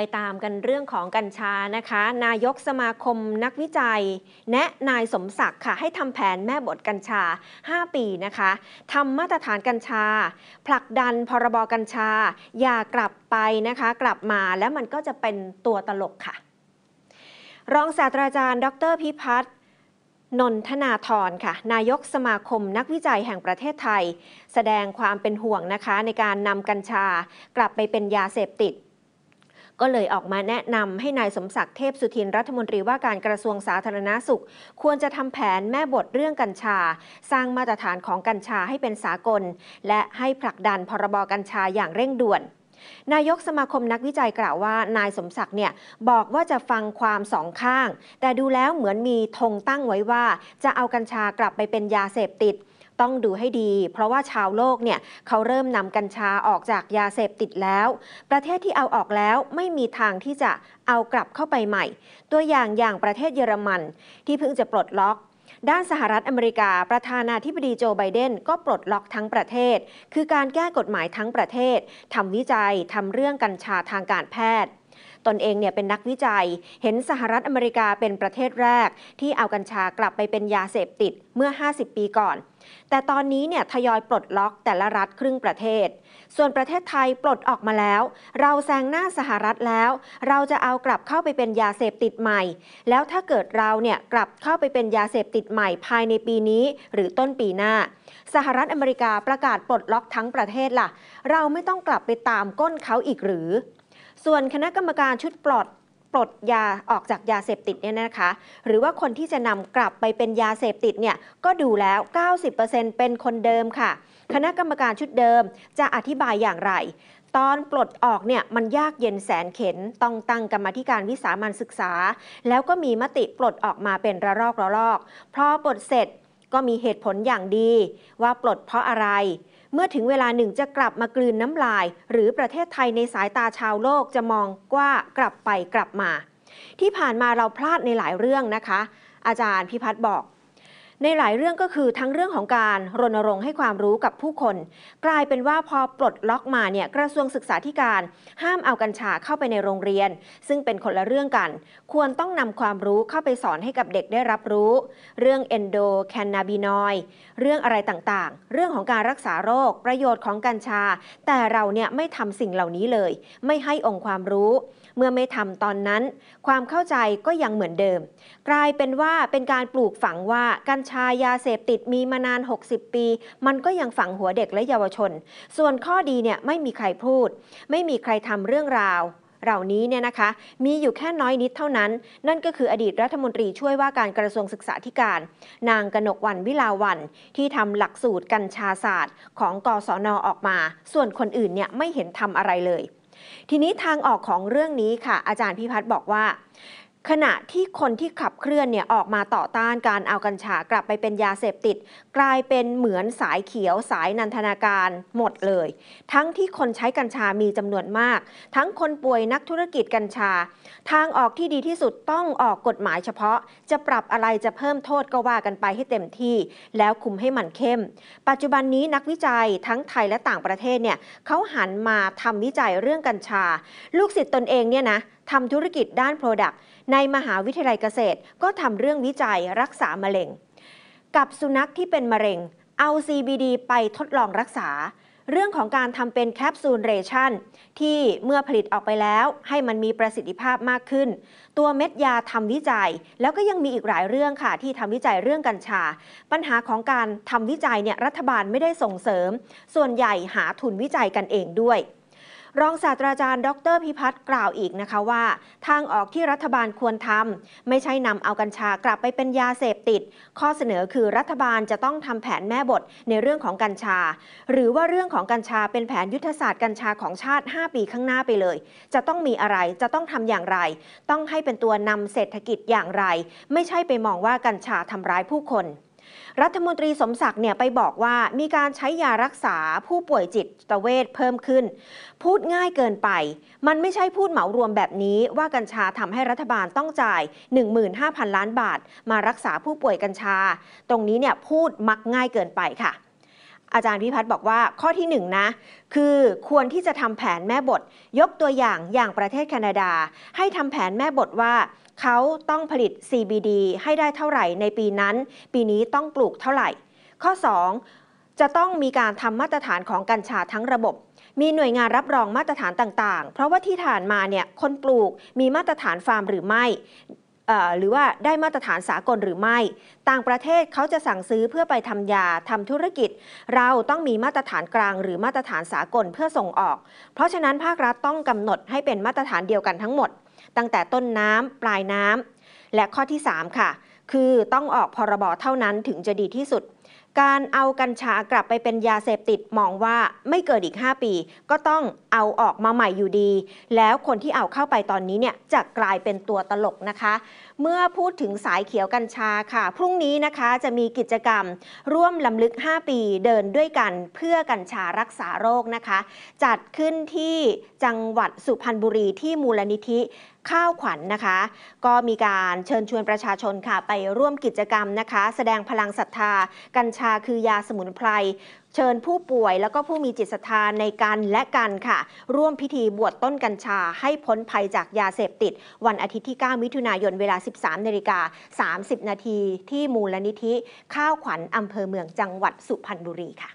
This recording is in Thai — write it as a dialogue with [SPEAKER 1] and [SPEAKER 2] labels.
[SPEAKER 1] ไปตามกันเรื่องของกัญชา นะคะ นายกสมาคมนักวิจัย แนะนายสมศักดิ์ค่ะ ให้ทำแผนแม่บทกัญชา 5 ปีนะคะทำมาตรฐานกัญชา ผลักดันพรบ กัญชา อย่ากลับไปนะคะ กลับมาแล้วมันก็จะเป็นตัวตลกค่ะ รองศาสตราจารย์ ดรพิพัฒน์นนทนาธรค่ะ นายกสมาคมนักวิจัยแห่งประเทศไทย แสดงความเป็นห่วงนะคะในการนำกัญชา กลับไปเป็นยาเสพติดก็เลยออกมาแนะนำให้นายสมศักดิ์เทพสุทินรัฐมนตรีว่าการกระทรวงสาธารณาสุข ควรจะทำแผนแม่บทเรื่องกัญชา สร้างมาตรฐานของกัญชาให้เป็นสากล และให้ผลักดันพรบกัญชาอย่างเร่งด่วน นายกสมาคมนักวิจัยกล่าวว่า นายสมศักดิ์เนี่ยบอกว่าจะฟังความสองข้าง แต่ดูแล้วเหมือนมีธงตั้งไว้ว่าจะเอากัญชากลับไปเป็นยาเสพติดต้องดูให้ดี เพราะว่าชาวโลกเนี่ยเขาเริ่มนำกัญชาออกจากยาเสพติดแล้ว ประเทศที่เอาออกแล้วไม่มีทางที่จะเอากลับเข้าไปใหม่ ตัวอย่างอย่างประเทศเยอรมันที่เพิ่งจะปลดล็อก ด้านสหรัฐอเมริกา ประธานาธิบดีโจไบเดนก็ปลดล็อกทั้งประเทศ คือการแก้กฎหมายทั้งประเทศทำวิจัยทำเรื่องกัญชาทางการแพทย์ ตนเองเนี่ยเป็นนักวิจัย เห็นสหรัฐอเมริกาเป็นประเทศแรก ที่เอากัญชากลับไปเป็นยาเสพติดเมื่อ 50 ปีก่อนแต่ตอนนี้เนี่ยทยอยปลดล็อกแต่ละรัฐครึ่งประเทศ ส่วนประเทศไทยปลดออกมาแล้ว เราแซงหน้าสหรัฐแล้ว เราจะเอากลับเข้าไปเป็นยาเสพติดใหม่ แล้วถ้าเกิดเราเนี่ยกลับเข้าไปเป็นยาเสพติดใหม่ภายในปีนี้หรือต้นปีหน้า สหรัฐอเมริกาประกาศปลดล็อกทั้งประเทศล่ะ เราไม่ต้องกลับไปตามก้นเขาอีกหรือ ส่วนคณะกรรมการชุดปลดปลดยาออกจากยาเสพติดเนี่ยนะคะ หรือว่าคนที่จะนำกลับไปเป็นยาเสพติดเนี่ยก็ดูแล้ว 90%เป็นคนเดิมค่ะคณะกรรมการชุดเดิมจะอธิบายอย่างไร ตอนปลดออกเนี่ยมันยากเย็นแสนเข็น ต้องตั้งกรรมธิการวิสามันศึกษา แล้วก็มีมติปลดออกมาเป็นระลอกระลอกพอปลดเสร็จก็มีเหตุผลอย่างดีว่าปลดเพราะอะไรเมื่อถึงเวลาหนึ่งจะกลับมากลืนน้ำลาย หรือประเทศไทยในสายตาชาวโลกจะมองว่ากลับไปกลับมา ที่ผ่านมาเราพลาดในหลายเรื่องนะคะ อาจารย์พิพัฒน์บอกในหลายเรื่องก็คือทั้งเรื่องของการรณรงค์ให้ความรู้กับผู้คน กลายเป็นว่าพอปลดล็อกมาเนี่ยกระทรวงศึกษาธิการห้ามเอากัญชาเข้าไปในโรงเรียน ซึ่งเป็นคนละเรื่องกัน ควรต้องนำความรู้เข้าไปสอนให้กับเด็กได้รับรู้ เรื่องเอนโดแคนนาบินอยเรื่องอะไรต่างๆ เรื่องของการรักษาโรค ประโยชน์ของกัญชา แต่เราเนี่ยไม่ทำสิ่งเหล่านี้เลย ไม่ให้องค์ความรู้เมื่อไม่ทำตอนนั้น ความเข้าใจก็ยังเหมือนเดิม กลายเป็นว่าเป็นการปลูกฝังว่า กัญชายาเสพติดมีมานาน 60 ปี มันก็ยังฝังหัวเด็กและเยาวชน ส่วนข้อดีเนี่ยไม่มีใครพูด ไม่มีใครทำเรื่องราว เหล่านี้เนี่ยนะคะมีอยู่แค่น้อยนิดเท่านั้น นั่นก็คืออดีตรัฐมนตรีช่วยว่าการกระทรวงศึกษาธิการ นางกนกวันวิลาวันที่ทำหลักสูตรกัญชาศาสตร์ ของกศนออกมา ส่วนคนอื่นเนี่ยไม่เห็นทำอะไรเลยทีนี้ทางออกของเรื่องนี้ค่ะ อาจารย์พิพัฒน์บอกว่าขณะที่คนที่ขับเคลื่อนเนี่ยออกมาต่อต้านการเอากัญชา กลับไปเป็นยาเสพติด กลายเป็นเหมือนสายเขียวสายนันทนาการ หมดเลย ทั้งที่คนใช้กัญชามีจำนวนมาก ทั้งคนป่วยนักธุรกิจกัญชา ทางออกที่ดีที่สุดต้องออกกฎหมายเฉพาะ จะปรับอะไรจะเพิ่มโทษก็ว่ากันไปให้เต็มที่ แล้วคุมให้มันเข้ม ปัจจุบันนี้นักวิจัยทั้งไทยและต่างประเทศเนี่ยเขาหันมาทำวิจัยเรื่องกัญชา ลูกศิษย์ตนเองเนี่ยนะทำธุรกิจด้าน Product ในมหาวิทยาลัยเกษตร ก็ทำเรื่องวิจัยรักษามะเร็งกับสุนัขที่เป็นมะเร็งเอา CBD ไปทดลองรักษา เรื่องของการทำเป็นแคปซูลเรชั่นที่เมื่อผลิตออกไปแล้วให้มันมีประสิทธิภาพมากขึ้น ตัวเม็ดยาทำวิจัย แล้วก็ยังมีอีกหลายเรื่องค่ะที่ทำวิจัยเรื่องกัญชา ปัญหาของการทำวิจัยเนี่ยรัฐบาลไม่ได้ส่งเสริม ส่วนใหญ่หาทุนวิจัยกันเองด้วยรองศาสตราจารย์ดรพิพัฒน์กล่าวอีกนะคะว่า ทางออกที่รัฐบาลควรทำไม่ใช่นำเอากัญชากลับไปเป็นยาเสพติด ข้อเสนอคือรัฐบาลจะต้องทำแผนแม่บทในเรื่องของกัญชา หรือว่าเรื่องของกัญชาเป็นแผนยุทธศาสตร์กัญชาของชาติ 5 ปีข้างหน้าไปเลย จะต้องมีอะไรจะต้องทำอย่างไร ต้องให้เป็นตัวนำเศรษฐกิจอย่างไร ไม่ใช่ไปมองว่ากัญชาทำร้ายผู้คนรัฐมนตรีสมศักดิ์เนี่ยไปบอกว่า มีการใช้ยารักษาผู้ป่วยจิตเวทเพิ่มขึ้น พูดง่ายเกินไป มันไม่ใช่พูดเหมารวมแบบนี้ว่ากัญชาทำให้รัฐบาลต้องจ่าย 15,000 ล้านบาทมารักษาผู้ป่วยกัญชา ตรงนี้เนี่ยพูดมักง่ายเกินไปค่ะอาจารย์พิพัฒน์บอกว่าข้อที่1นนะคือควรที่จะทำแผนแม่บทยกตัวอย่างอย่างประเทศแคนาดา ให้ทำแผนแม่บทว่าเขาต้องผลิต CBD ให้ได้เท่าไหร่ในปีนั้น ปีนี้ต้องปลูกเท่าไหร่ ข้อ2จะต้องมีการทำมาตรฐานของกัญชาทั้งระบบมีหน่วยงานรับรองมาตรฐานต่าง ๆ เพราะว่าที่ผ่านมาเนี่ยคนปลูกมีมาตรฐานฟาร์ม หรือไม่หรือว่าได้มาตรฐานสากลหรือไม่ ต่างประเทศเขาจะสั่งซื้อเพื่อไปทำยาทำธุรกิจ เราต้องมีมาตรฐานกลางหรือมาตรฐานสากลเพื่อส่งออก เพราะฉะนั้นภาครัฐต้องกำหนดให้เป็นมาตรฐานเดียวกันทั้งหมด ตั้งแต่ต้นน้ำปลายน้ำและข้อที่ 3 ค่ะคือต้องออกพรบเท่านั้นถึงจะดีที่สุด การเอากัญชากลับไปเป็นยาเสพติดมองว่าไม่เกิดอีก 5 ปี ก็ต้องเอาออกมาใหม่อยู่ดี แล้วคนที่เอาเข้าไปตอนนี้เนี่ยจะกลายเป็นตัวตลกนะคะเมื่อพูดถึงสายเขียวกัญชาค่ะ พรุ่งนี้นะคะจะมีกิจกรรมร่วมลำลึก 5 ปีเดินด้วยกันเพื่อกัญชารักษาโรคนะคะ จัดขึ้นที่จังหวัดสุพรรณบุรีที่มูลนิธิข้าวขวัญนนะคะ ก็มีการเชิญชวนประชาชนค่ะ ไปร่วมกิจกรรมนะคะ แสดงพลังศรัทธากัญชาคือยาสมุนไพรเชิญผู้ป่วยแล้วก็ผู้มีจิตศรัทธาในการและกันค่ะ ร่วมพิธีบวชต้นกัญชาให้พ้นภัยจากยาเสพติด วันอาทิตย์ที่9มิถุนายนเวลา 13นาฬิกา30นาทีที่มูลนิธิข้าวขวัญอำเภอเมืองจังหวัดสุพรรณบุรีค่ะ